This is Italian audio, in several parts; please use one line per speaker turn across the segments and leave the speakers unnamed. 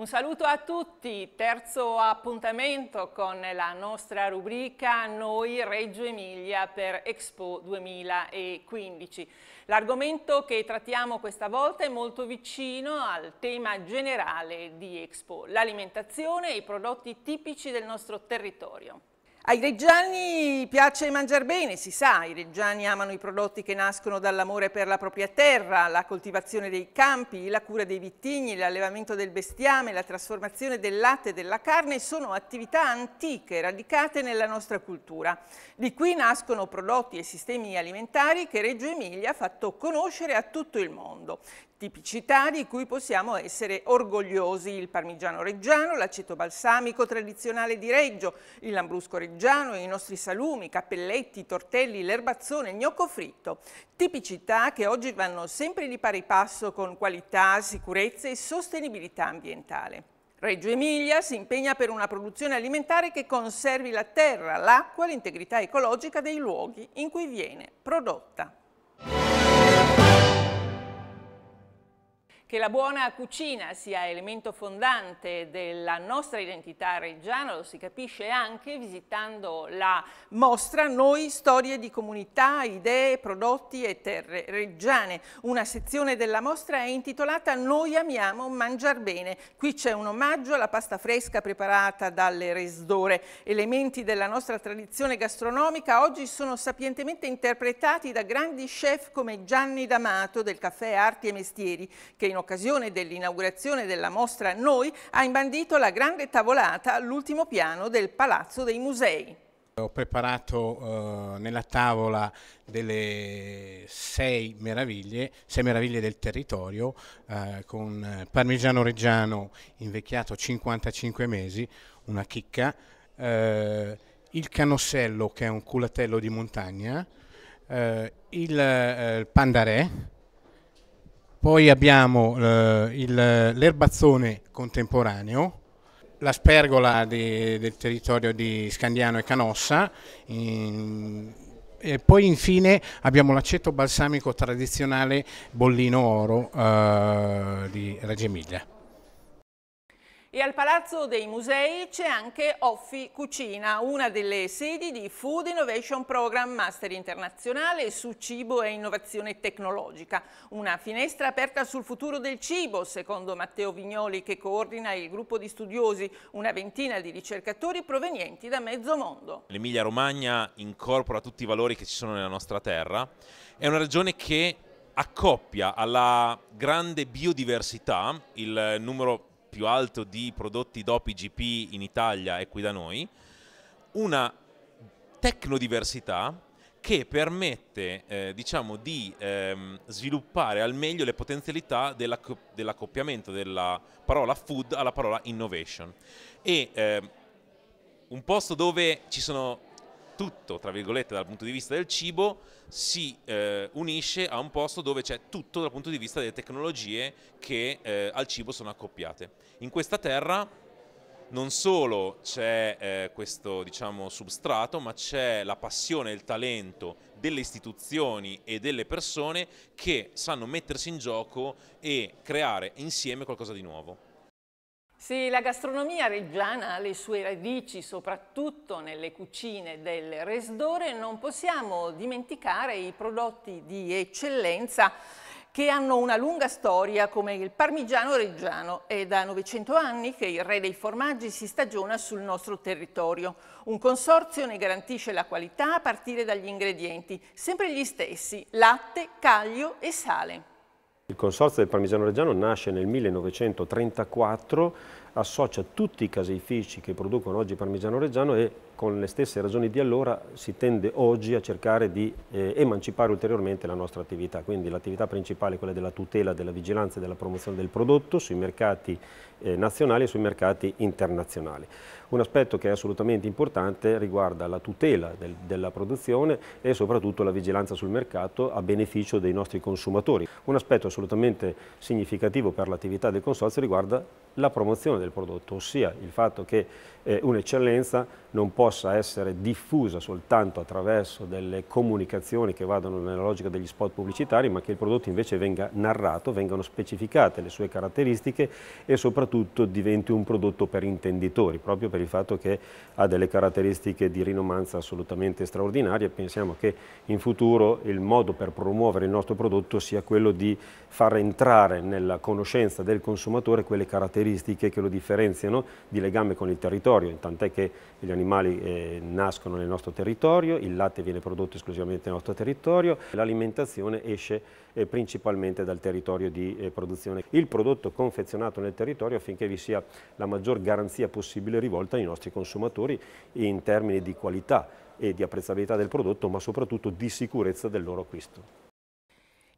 Un saluto a tutti, terzo appuntamento con la nostra rubrica Noi Reggio Emilia per Expo 2015. L'argomento che trattiamo questa volta è molto vicino al tema generale di Expo, l'alimentazione e i prodotti tipici del nostro territorio. Ai reggiani piace mangiare bene, si sa, i reggiani amano i prodotti che nascono dall'amore per la propria terra, la coltivazione dei campi, la cura dei vitigni, l'allevamento del bestiame, la trasformazione del latte e della carne sono attività antiche, radicate nella nostra cultura. Di qui nascono prodotti e sistemi alimentari che Reggio Emilia ha fatto conoscere a tutto il mondo tipicità di cui possiamo essere orgogliosi, il parmigiano reggiano, l'aceto balsamico tradizionale di Reggio, il lambrusco reggiano, parmigiano i nostri salumi, cappelletti, tortelli, l'erbazzone, il gnocco fritto. Tipicità che oggi vanno sempre di pari passo con qualità, sicurezza e sostenibilità ambientale. Reggio Emilia si impegna per una produzione alimentare che conservi la terra, l'acqua e l'integrità ecologica dei luoghi in cui viene prodotta. Che la buona cucina sia elemento fondante della nostra identità reggiana lo si capisce anche visitando la mostra Noi storie di comunità, idee, prodotti e terre reggiane. Una sezione della mostra è intitolata Noi amiamo mangiar bene. Qui c'è un omaggio alla pasta fresca preparata dalle resdore. Elementi della nostra tradizione gastronomica oggi sono sapientemente interpretati da grandi chef come Gianni D'Amato del Caffè Arti e Mestieri che in occasione dell'inaugurazione della mostra Noi, ha imbandito la grande tavolata all'ultimo piano del Palazzo dei Musei.
Ho
preparato eh, nella tavola delle sei meraviglie, sei meraviglie del territorio, eh, con eh, parmigiano reggiano invecchiato 55 mesi, una chicca, eh, il canossello che è un culatello di montagna, eh, il, eh, il pandarè, poi abbiamo eh, l'erbazzone contemporaneo, la spergola di, del territorio di Scandiano e Canossa, in, e poi infine abbiamo l'aceto balsamico tradizionale Bollino Oro eh, di Reggio Emilia.
E al Palazzo dei Musei c'è anche Offi Cucina, una delle sedi di Food Innovation Program Master Internazionale su cibo e innovazione tecnologica. Una finestra aperta sul futuro del cibo, secondo Matteo Vignoli che coordina il gruppo di studiosi, una ventina di ricercatori provenienti da mezzo mondo.
L'Emilia Romagna incorpora tutti i valori che ci sono nella nostra terra, è una regione che accoppia alla grande biodiversità il numero più alto di prodotti DOP IGP in Italia e qui da noi, una tecnodiversità che permette eh, diciamo, di ehm, sviluppare al meglio le potenzialità dell'accoppiamento della parola food alla parola innovation. E ehm, un posto dove ci sono tutto, tra virgolette, dal punto di vista del cibo, si eh, unisce a un posto dove c'è tutto dal punto di vista delle tecnologie che eh, al cibo sono accoppiate. In questa terra non solo c'è eh, questo diciamo, substrato, ma c'è la passione e il talento delle istituzioni e delle persone che sanno mettersi in gioco e creare insieme qualcosa di nuovo.
Sì, la gastronomia reggiana ha le sue radici soprattutto nelle cucine del Resdore. Non possiamo dimenticare i prodotti di eccellenza che hanno una lunga storia come il parmigiano reggiano. È da 900 anni che il re dei formaggi si stagiona sul nostro territorio. Un consorzio ne garantisce la qualità a partire dagli ingredienti, sempre gli stessi, latte, caglio e sale.
Il Consorzio del Parmigiano Reggiano nasce nel 1934 associa tutti i caseifici che producono oggi parmigiano reggiano e con le stesse ragioni di allora si tende oggi a cercare di eh, emancipare ulteriormente la nostra attività, quindi l'attività principale è quella della tutela, della vigilanza e della promozione del prodotto sui mercati eh, nazionali e sui mercati internazionali. Un aspetto che è assolutamente importante riguarda la tutela del, della produzione e soprattutto la vigilanza sul mercato a beneficio dei nostri consumatori. Un aspetto assolutamente significativo per l'attività del Consorzio riguarda la promozione del del prodotto, ossia il fatto che eh, un'eccellenza non possa essere diffusa soltanto attraverso delle comunicazioni che vadano nella logica degli spot pubblicitari, ma che il prodotto invece venga narrato, vengano specificate le sue caratteristiche e soprattutto diventi un prodotto per intenditori, proprio per il fatto che ha delle caratteristiche di rinomanza assolutamente straordinarie. Pensiamo che in futuro il modo per promuovere il nostro prodotto sia quello di far entrare nella conoscenza del consumatore quelle caratteristiche che lo differenziano di legame con il territorio, tant'è che gli animali eh, nascono nel nostro territorio, il latte viene prodotto esclusivamente nel nostro territorio, l'alimentazione esce eh, principalmente dal territorio di eh, produzione. Il prodotto confezionato nel territorio affinché vi sia la maggior garanzia possibile rivolta ai nostri consumatori in termini di qualità e di apprezzabilità del prodotto, ma soprattutto di sicurezza del loro acquisto.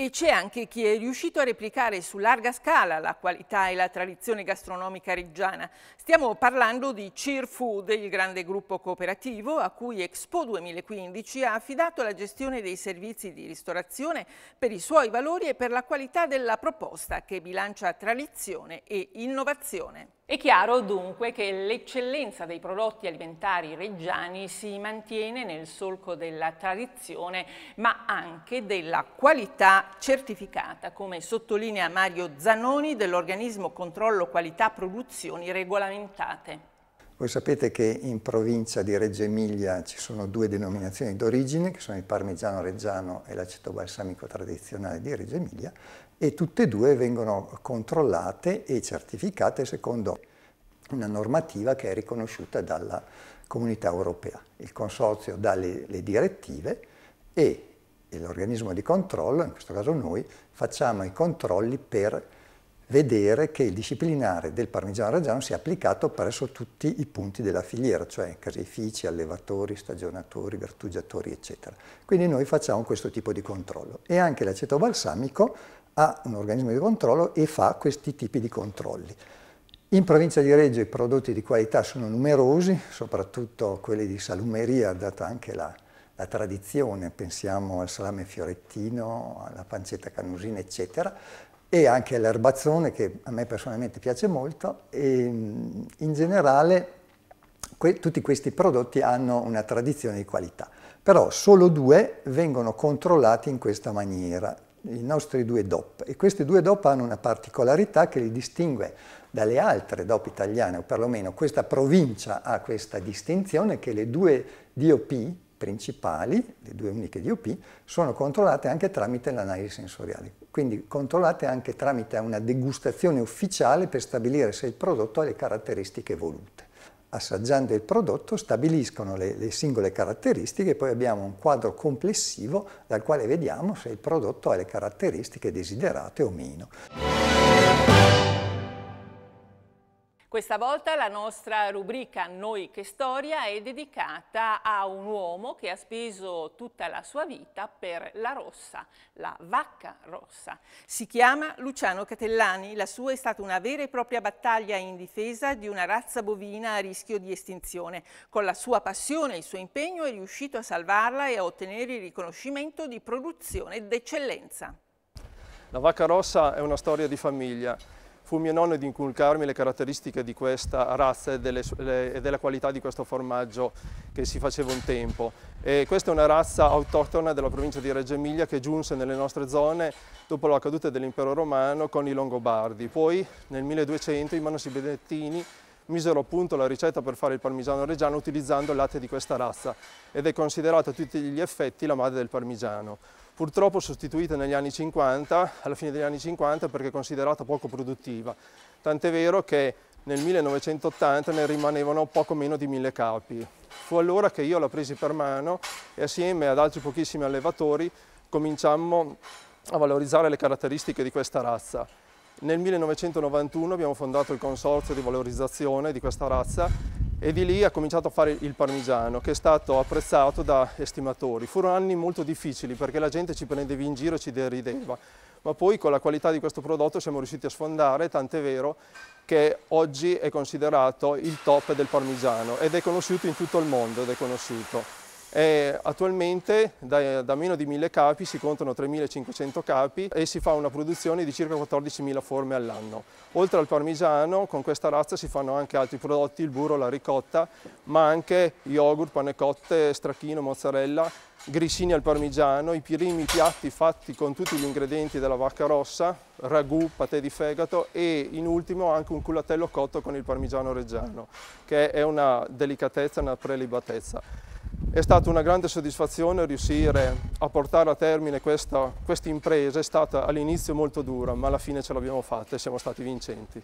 E c'è anche chi è riuscito a replicare su larga scala la qualità e la tradizione gastronomica reggiana. Stiamo parlando di Cheer Food, il grande gruppo cooperativo a cui Expo 2015 ha affidato la gestione dei servizi di ristorazione per i suoi valori e per la qualità della proposta che bilancia tradizione e innovazione. È chiaro dunque che l'eccellenza dei prodotti alimentari reggiani si mantiene nel solco della tradizione ma anche della qualità certificata, come sottolinea Mario Zanoni dell'organismo controllo qualità produzioni regolamentate.
Voi sapete che in provincia di Reggio Emilia ci sono due denominazioni d'origine, che sono il parmigiano reggiano e l'aceto balsamico tradizionale di Reggio Emilia, e tutte e due vengono controllate e certificate secondo una normativa che è riconosciuta dalla comunità europea. Il consorzio dà le, le direttive e l'organismo di controllo, in questo caso noi, facciamo i controlli per vedere che il disciplinare del parmigiano reggiano sia applicato presso tutti i punti della filiera, cioè caseifici, allevatori, stagionatori, bertugiatori, eccetera. Quindi noi facciamo questo tipo di controllo. E anche l'aceto balsamico ha un organismo di controllo e fa questi tipi di controlli. In provincia di Reggio i prodotti di qualità sono numerosi, soprattutto quelli di salumeria, data anche la, la tradizione, pensiamo al salame fiorettino, alla pancetta canusina, eccetera, e anche all'erbazzone, che a me personalmente piace molto, e in generale que tutti questi prodotti hanno una tradizione di qualità, però solo due vengono controllati in questa maniera, i nostri due DOP e questi due DOP hanno una particolarità che li distingue dalle altre DOP italiane, o perlomeno questa provincia ha questa distinzione che le due DOP principali, le due uniche DOP, sono controllate anche tramite l'analisi sensoriale, quindi controllate anche tramite una degustazione ufficiale per stabilire se il prodotto ha le caratteristiche volute assaggiando il prodotto, stabiliscono le, le, singole caratteristiche e poi abbiamo un quadro complessivo dal quale vediamo se il prodotto ha le caratteristiche desiderate o meno.
Questa volta la nostra rubrica Noi che storia è dedicata a un uomo che ha speso tutta la sua vita per la rossa, la vacca rossa. Si chiama Luciano Catellani, la sua è stata una vera e propria battaglia in difesa di una razza bovina a rischio di estinzione. Con la sua passione e il suo impegno è riuscito a salvarla e a ottenere il riconoscimento di produzione d'eccellenza.
La vacca rossa è una storia di famiglia fu mio nonno di inculcarmi le caratteristiche di questa razza e, delle, le, e della qualità di questo formaggio che si faceva un tempo. E questa è una razza autoctona della provincia di Reggio Emilia che giunse nelle nostre zone dopo la caduta dell'impero romano con i Longobardi. Poi nel 1200 i Manosi Benettini misero a punto la ricetta per fare il parmigiano reggiano utilizzando il latte di questa razza ed è considerata a tutti gli effetti la madre del parmigiano purtroppo sostituita negli anni 50, alla fine degli anni 50 perché considerata poco produttiva, tant'è vero che nel 1980 ne rimanevano poco meno di mille capi. Fu allora che io la presi per mano e assieme ad altri pochissimi allevatori cominciammo a valorizzare le caratteristiche di questa razza. Nel 1991 abbiamo fondato il consorzio di valorizzazione di questa razza e di lì ha cominciato a fare il parmigiano che è stato apprezzato da estimatori. Furono anni molto difficili perché la gente ci prendeva in giro e ci derideva, ma poi con la qualità di questo prodotto siamo riusciti a sfondare, tant'è vero che oggi è considerato il top del parmigiano ed è conosciuto in tutto il mondo ed è conosciuto. E attualmente da, da, meno di 1000 capi si contano 3500 capi e si fa una produzione di circa 14.000 forme all'anno. Oltre al parmigiano con questa razza si fanno anche altri prodotti, il burro, la ricotta, ma anche yogurt, pane cotte, stracchino, mozzarella, grissini al parmigiano, i primi piatti fatti con tutti gli ingredienti della vacca rossa, ragù, patè di fegato e in ultimo anche un culatello cotto con il parmigiano reggiano, che è una delicatezza, una prelibatezza. È stata una grande soddisfazione riuscire a portare a termine questa, impresa, è stata all'inizio molto dura ma alla fine ce l'abbiamo fatta e siamo stati vincenti.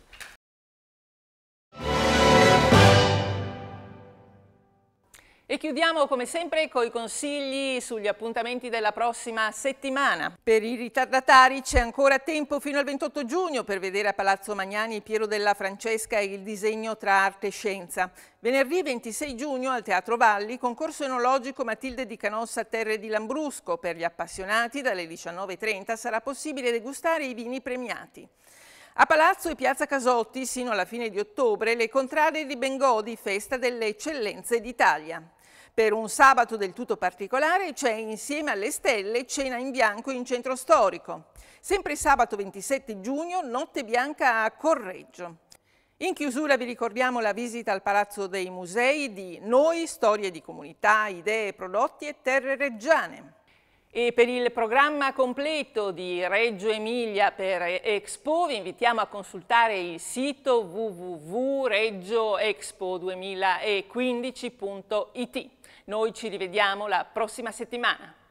E chiudiamo come sempre con i consigli sugli appuntamenti della prossima settimana. Per i ritardatari c'è ancora tempo fino al 28 giugno per vedere a Palazzo Magnani Piero della Francesca e il disegno tra arte e scienza. Venerdì 26 giugno al Teatro Valli, concorso enologico Matilde di Canossa Terre di Lambrusco. Per gli appassionati dalle 19.30 sarà possibile degustare i vini premiati. A Palazzo e Piazza Casotti, sino alla fine di ottobre, le contrade di Bengodi, festa delle eccellenze d'Italia. Per un sabato del tutto particolare c'è insieme alle stelle cena in bianco in centro storico. Sempre sabato 27 giugno, notte bianca a Correggio. In chiusura vi ricordiamo la visita al Palazzo dei Musei di Noi, storie di comunità, idee, prodotti e terre reggiane. E per il programma completo di Reggio Emilia per Expo vi invitiamo a consultare il sito www.reggioexpo2015.it. Noi ci rivediamo la prossima settimana.